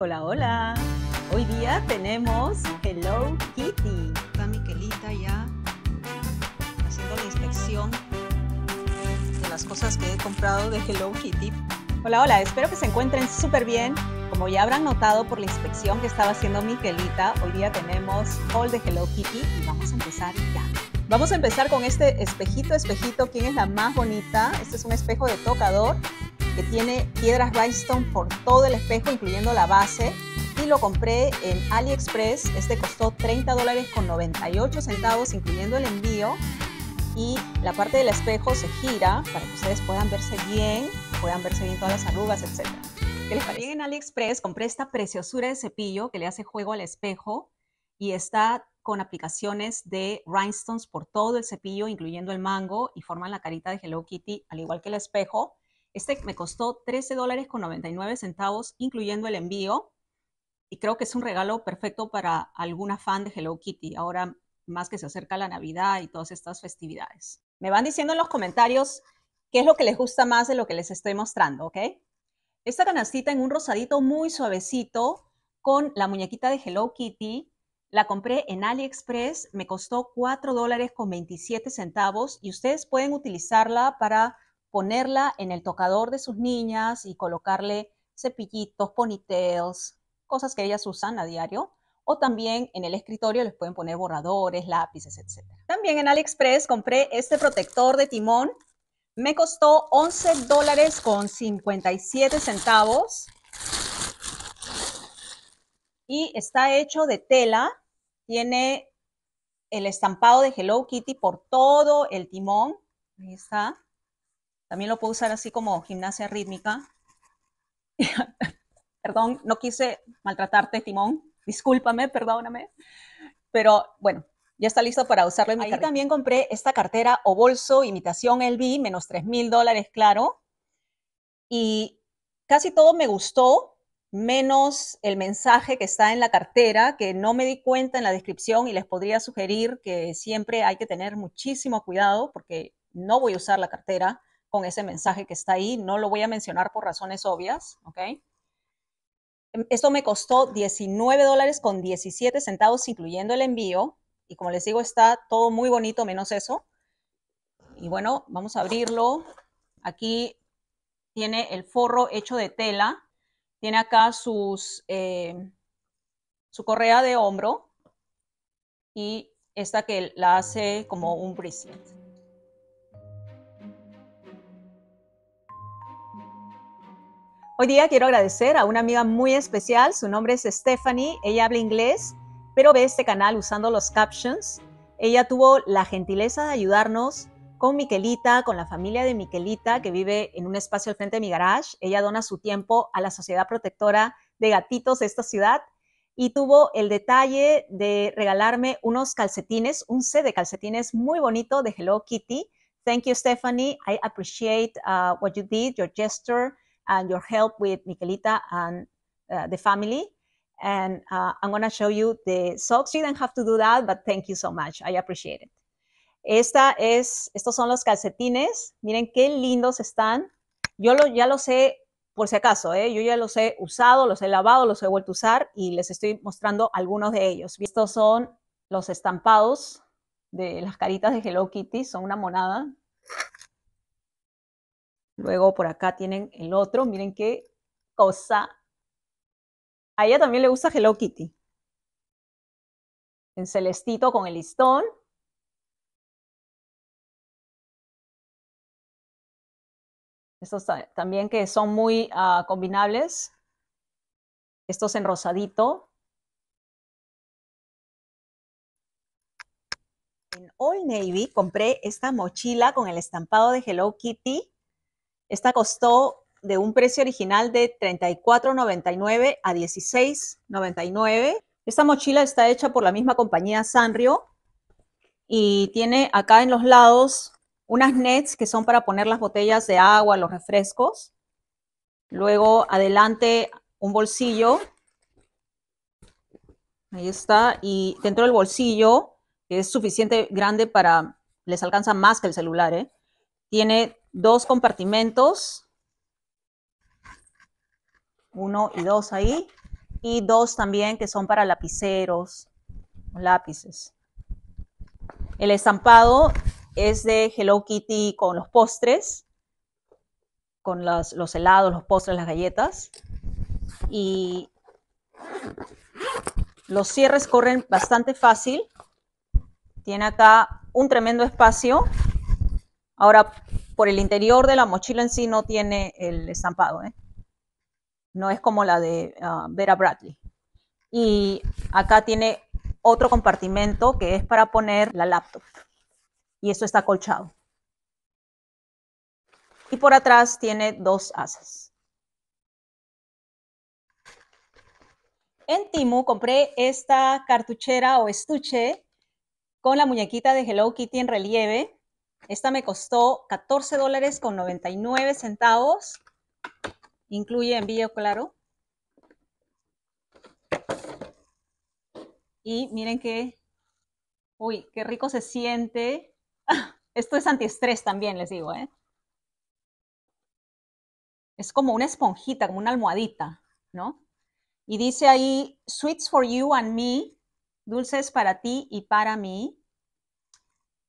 Hola, hola. Hoy día tenemos Hello Kitty. Está Miquelita ya haciendo la inspección de las cosas que he comprado de Hello Kitty. Hola, hola. Espero que se encuentren súper bien. Como ya habrán notado por la inspección que estaba haciendo Miquelita, hoy día tenemos All de Hello Kitty y vamos a empezar ya. Vamos a empezar con este espejito, espejito, ¿quién es la más bonita? Este es un espejo de tocador que tiene piedras rhinestone por todo el espejo, incluyendo la base. Y lo compré en AliExpress. Este costó 30 dólares con 98 centavos, incluyendo el envío. Y la parte del espejo se gira para que ustedes puedan verse bien, puedan verse bien todas las arrugas, etc. ¿Qué les En AliExpress compré esta preciosura de cepillo que le hace juego al espejo y está con aplicaciones de rhinestones por todo el cepillo, incluyendo el mango, y forman la carita de Hello Kitty, al igual que el espejo. Este me costó 13 dólares con 99 centavos, incluyendo el envío. Y creo que es un regalo perfecto para alguna fan de Hello Kitty, ahora más que se acerca la Navidad y todas estas festividades. Me van diciendo en los comentarios qué es lo que les gusta más de lo que les estoy mostrando, ¿ok? Esta canastita en un rosadito muy suavecito con la muñequita de Hello Kitty. La compré en AliExpress, me costó 4 dólares con 27 centavos y ustedes pueden utilizarla para ponerla en el tocador de sus niñas y colocarle cepillitos, ponytails, cosas que ellas usan a diario. O también en el escritorio les pueden poner borradores, lápices, etc. También en AliExpress compré este protector de timón. Me costó 11 dólares con 57 centavos. Y está hecho de tela. Tiene el estampado de Hello Kitty por todo el timón. Ahí está. También lo puedo usar así como gimnasia rítmica. Perdón, no quise maltratarte, Timón. Discúlpame, perdóname. Pero bueno, ya está listo para usarlo en mi Ahí también compré esta cartera o bolso imitación LV, menos 3 mil dólares, claro. Y casi todo me gustó, menos el mensaje que está en la cartera, que no me di cuenta en la descripción y les podría sugerir que siempre hay que tener muchísimo cuidado porque no voy a usar la cartera con ese mensaje que está ahí. No lo voy a mencionar por razones obvias, em, Esto me costó 19 dólares con 17 centavos, incluyendo el envío. Y como les digo, está todo muy bonito, menos eso. Y bueno, vamos a abrirlo. Aquí tiene el forro hecho de tela. Tiene acá eh, su correa de hombro y esta que la hace como un bracelet. Hoy día quiero agradecer a una amiga muy especial, su nombre es Stephanie, ella habla inglés, pero ve este canal usando los captions. Ella tuvo la gentileza de ayudarnos con Miquelita, con la familia de Miquelita, que vive en un espacio al frente de mi garage. Ella dona su tiempo a la Sociedad Protectora de Gatitos de esta ciudad y tuvo el detalle de regalarme unos calcetines, un set de calcetines muy bonito de Hello Kitty. Thank you, Stephanie. I appreciate uh, what you did, your gesture and your help with Miquelita and la uh, the family. And uh, I'm going to show you the socks. You didn't have to do that, but thank you so much. I appreciate it. Esta es, estos son los calcetines. Miren qué lindos están. Yo lo, ya los he, por si acaso, ¿eh? yo ya los he usado, los he lavado, los he vuelto a usar y les estoy mostrando algunos de ellos. Estos son los estampados de las caritas de Hello Kitty. Son una monada. Luego por acá tienen el otro. Miren qué cosa. A ella también le gusta Hello Kitty. En celestito con el listón. Estos también que son muy ah, combinables. Estos en rosadito. En All Navy compré esta mochila con el estampado de Hello Kitty esta costó de un precio original de $34.99 a $16.99. Esta mochila está hecha por la misma compañía Sanrio y tiene acá en los lados unas nets que son para poner las botellas de agua, los refrescos. Luego adelante un bolsillo. Ahí está. Y dentro del bolsillo, que es suficiente grande para, les alcanza más que el celular, ¿eh? tiene dos compartimentos, uno y dos ahí, y dos también que son para lapiceros, lápices. El estampado es de Hello Kitty con los postres, con los helados, los postres, las galletas. Y los cierres corren bastante fácil. Tiene acá un tremendo espacio. Ahora por el interior de la mochila en sí no tiene el estampado, ¿eh? no es como la de ah, Vera Bradley. Y acá tiene otro compartimento que es para poner la laptop. Y esto está colchado. Y por atrás tiene dos asas. En Timu compré esta cartuchera o estuche con la muñequita de Hello Kitty en relieve esta me costó 14 dólares con 99 centavos. Incluye envío, claro. Y miren qué, uy, qué rico se siente. Esto es antiestrés también, les digo, ¿eh? Es como una esponjita, como una almohadita, ¿no? Y dice ahí, sweets for you and me, dulces para ti y para mí.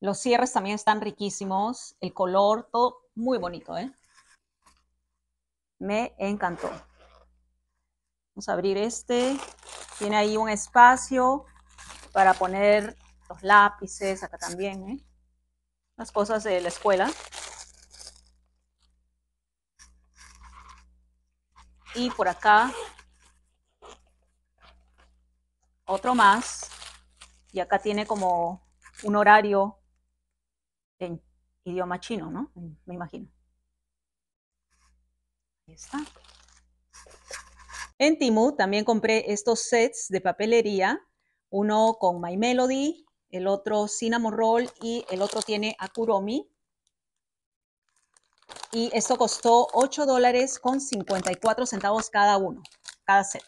Los cierres también están riquísimos, el color, todo muy bonito, ¿eh? Me encantó. Vamos a abrir este. Tiene ahí un espacio para poner los lápices, acá también, ¿eh? Las cosas de la escuela. Y por acá, otro más. Y acá tiene como un horario en idioma chino, ¿no? Me imagino. Ahí está. En Timu también compré estos sets de papelería, uno con My Melody, el otro Cinnamon Roll y el otro tiene Akuromi. Y esto costó 8 dólares con 54 centavos cada uno, cada set.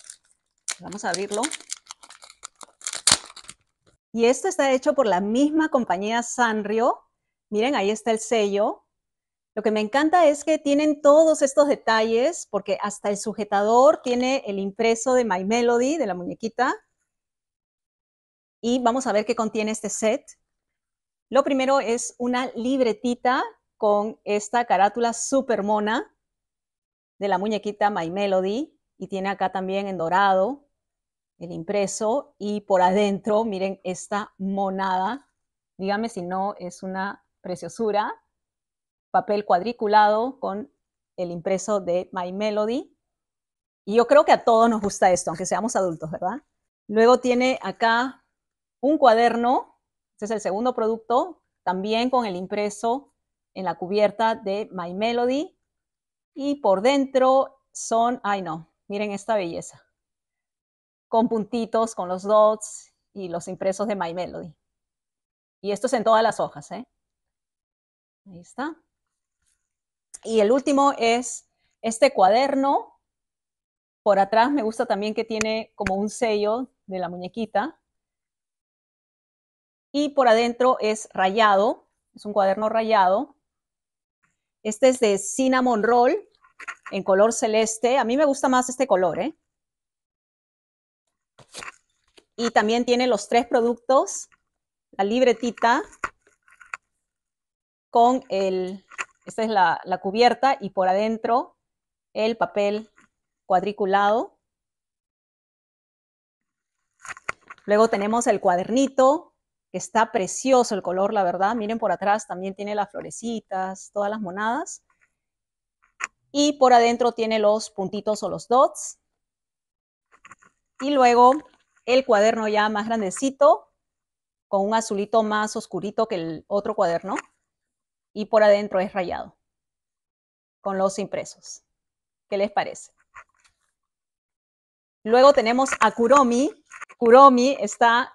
Vamos a abrirlo. Y esto está hecho por la misma compañía Sanrio Miren, ahí está el sello. Lo que me encanta es que tienen todos estos detalles, porque hasta el sujetador tiene el impreso de My Melody, de la muñequita. Y vamos a ver qué contiene este set. Lo primero es una libretita con esta carátula super mona de la muñequita My Melody y tiene acá también en dorado el impreso y por adentro miren esta monada. Dígame si no es una preciosura, papel cuadriculado con el impreso de My Melody. Y yo creo que a todos nos gusta esto, aunque seamos adultos, ¿verdad? Luego tiene acá un cuaderno, este es el segundo producto, también con el impreso en la cubierta de My Melody. Y por dentro son, ay no, miren esta belleza, con puntitos, con los dots y los impresos de My Melody. Y esto es en todas las hojas, ¿eh? Ahí está. Y el último es este cuaderno. Por atrás me gusta también que tiene como un sello de la muñequita. Y por adentro es rayado, es un cuaderno rayado. Este es de Cinnamon Roll en color celeste. A mí me gusta más este color, ¿eh? Y también tiene los tres productos, la libretita, con el, esta es la, la cubierta y por adentro el papel cuadriculado. Luego tenemos el cuadernito, que está precioso el color, la verdad. Miren por atrás, también tiene las florecitas, todas las monadas. Y por adentro tiene los puntitos o los dots. Y luego el cuaderno ya más grandecito, con un azulito más oscurito que el otro cuaderno y por adentro es rayado con los impresos. ¿Qué les parece? Luego tenemos a Kuromi. Kuromi está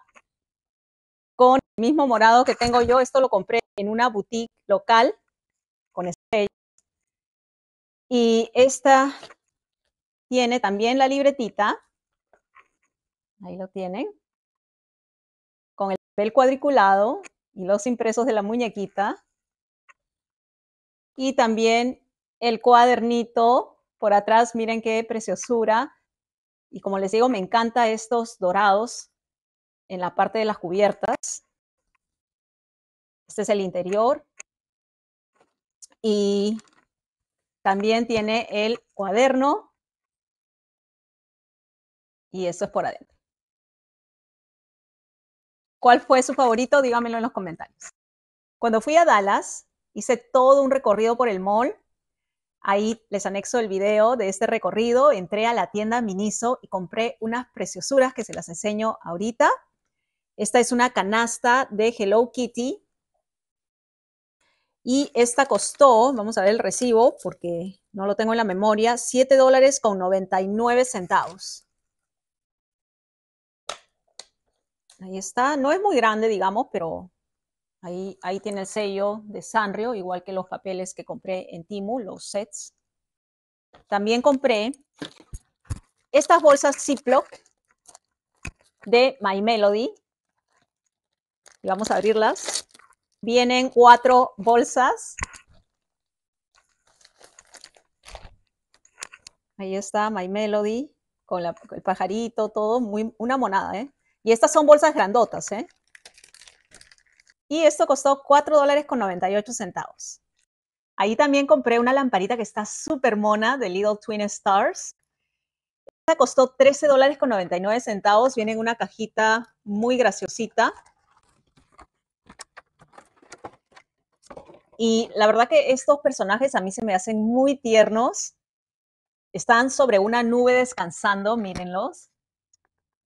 con el mismo morado que tengo yo. Esto lo compré en una boutique local con este Y esta tiene también la libretita. Ahí lo tienen. Con el papel cuadriculado y los impresos de la muñequita y también el cuadernito por atrás, miren qué preciosura. Y como les digo, me encanta estos dorados en la parte de las cubiertas. Este es el interior. Y también tiene el cuaderno. Y eso es por adentro. ¿Cuál fue su favorito? Dígamelo en los comentarios. Cuando fui a Dallas, Hice todo un recorrido por el mall. Ahí les anexo el video de este recorrido. Entré a la tienda Miniso y compré unas preciosuras que se las enseño ahorita. Esta es una canasta de Hello Kitty. Y esta costó, vamos a ver el recibo porque no lo tengo en la memoria, $7.99. centavos. Ahí está, no es muy grande, digamos, pero Ahí, tiene el sello de Sanrio, igual que los papeles que compré en Timu, los sets. También compré estas bolsas Ziploc de My Melody. Y vamos a abrirlas. Vienen cuatro bolsas. Ahí está My Melody con el pajarito, todo, muy, una monada, ¿eh? Y estas son bolsas grandotas, ¿eh? y esto costó 4 dólares con 98 centavos. Ahí también compré una lamparita que está súper mona de Little Twin Stars. Esta costó 13 dólares con 99 centavos. Viene en una cajita muy graciosita. Y la verdad que estos personajes a mí se me hacen muy tiernos. Están sobre una nube descansando, mírenlos.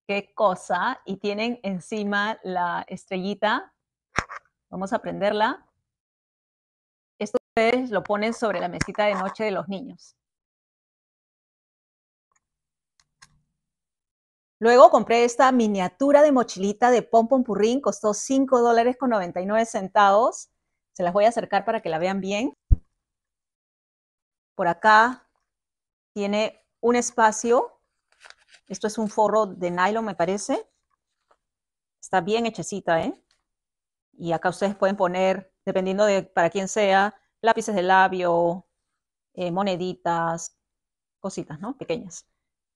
Qué cosa. Y tienen encima la estrellita Vamos a prenderla. Esto ustedes lo ponen sobre la mesita de noche de los niños. Luego compré esta miniatura de mochilita de pom Purrín, costó 5 dólares con 99 centavos. Se las voy a acercar para que la vean bien. Por acá tiene un espacio. Esto es un forro de nylon, me parece. Está bien hechecita, ¿eh? Y acá ustedes pueden poner, dependiendo de para quién sea, lápices de labio, eh, moneditas, cositas, ¿no? Pequeñas.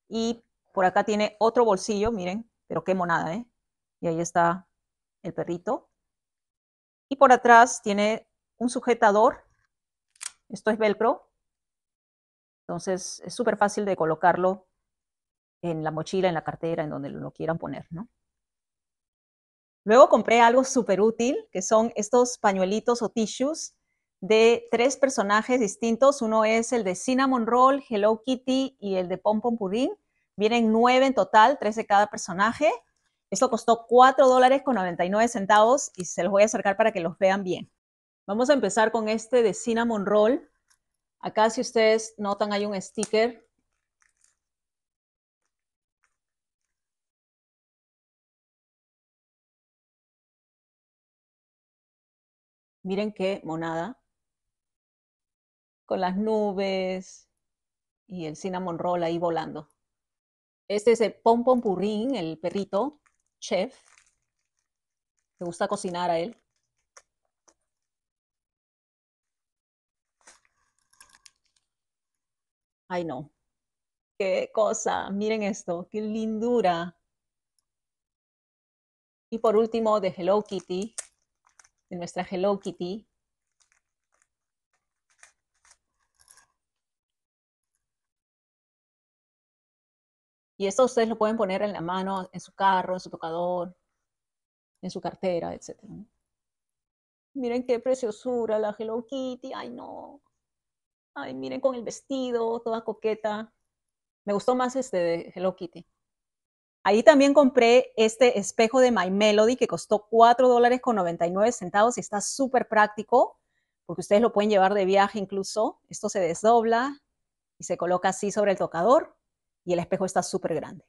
Y por acá tiene otro bolsillo, miren, pero qué monada, ¿eh? Y ahí está el perrito. Y por atrás tiene un sujetador. Esto es velcro. Entonces es súper fácil de colocarlo en la mochila, en la cartera, en donde lo quieran poner, ¿no? Luego compré algo súper útil, que son estos pañuelitos o tissues de tres personajes distintos. Uno es el de Cinnamon Roll, Hello Kitty y el de Pom Pom Pudding. Vienen nueve en total, tres de cada personaje. Esto costó 4 dólares con 99 centavos y se los voy a acercar para que los vean bien. Vamos a empezar con este de Cinnamon Roll. Acá si ustedes notan hay un sticker Miren qué monada. Con las nubes y el cinnamon roll ahí volando. Este es el Pom Pom Purrín, el perrito, chef. Le gusta cocinar a él. Ay, no. Qué cosa. Miren esto. Qué lindura. Y por último, de Hello Kitty, de nuestra Hello Kitty. Y esto ustedes lo pueden poner en la mano, en su carro, en su tocador, en su cartera, etc. Miren qué preciosura la Hello Kitty. Ay, no. Ay, miren con el vestido, toda coqueta. Me gustó más este de Hello Kitty. Ahí también compré este espejo de My Melody que costó 4 dólares con 99 centavos y está súper práctico porque ustedes lo pueden llevar de viaje incluso. Esto se desdobla y se coloca así sobre el tocador y el espejo está súper grande.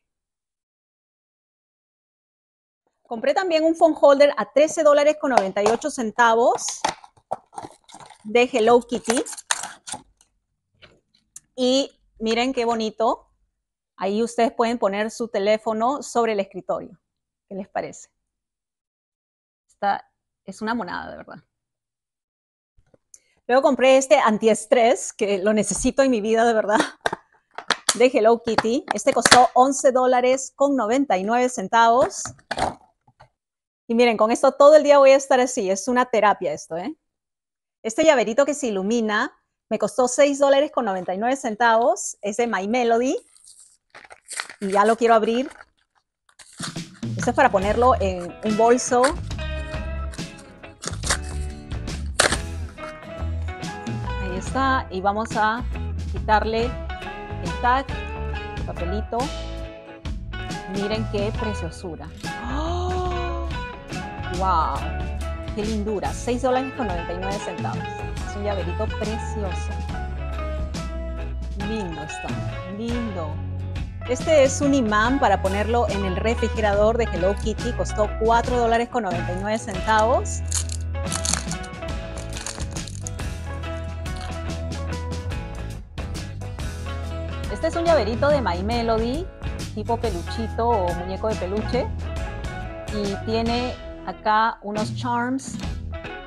Compré también un phone holder a $13.98 dólares con centavos de Hello Kitty. Y miren qué bonito. Ahí ustedes pueden poner su teléfono sobre el escritorio. ¿Qué les parece? Esta es una monada, de verdad. Luego compré este antiestrés, que lo necesito en mi vida, de verdad, de Hello Kitty. Este costó 11 dólares con 99 centavos. Y miren, con esto todo el día voy a estar así. Es una terapia esto, ¿eh? Este llaverito que se ilumina me costó 6 dólares con 99 centavos. Es de My Melody y ya lo quiero abrir. Esto es para ponerlo en un bolso. Ahí está. Y vamos a quitarle el tag, el papelito. Miren qué preciosura. ¡Wow! ¡Oh! ¡Qué lindura! 6 dólares con 99 centavos. Es un llaverito precioso. Lindo está. Lindo. Este es un imán para ponerlo en el refrigerador de Hello Kitty. Costó 4 dólares con 99 centavos. Este es un llaverito de My Melody, tipo peluchito o muñeco de peluche. Y tiene acá unos charms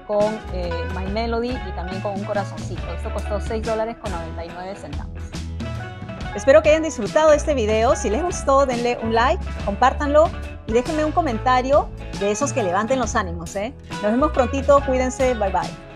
con eh, My Melody y también con un corazoncito. Esto costó 6 dólares con 99 centavos. Espero que hayan disfrutado este video. Si les gustó, denle un like, compártanlo y déjenme un comentario de esos que levanten los ánimos. ¿eh? Nos vemos prontito. Cuídense. Bye bye.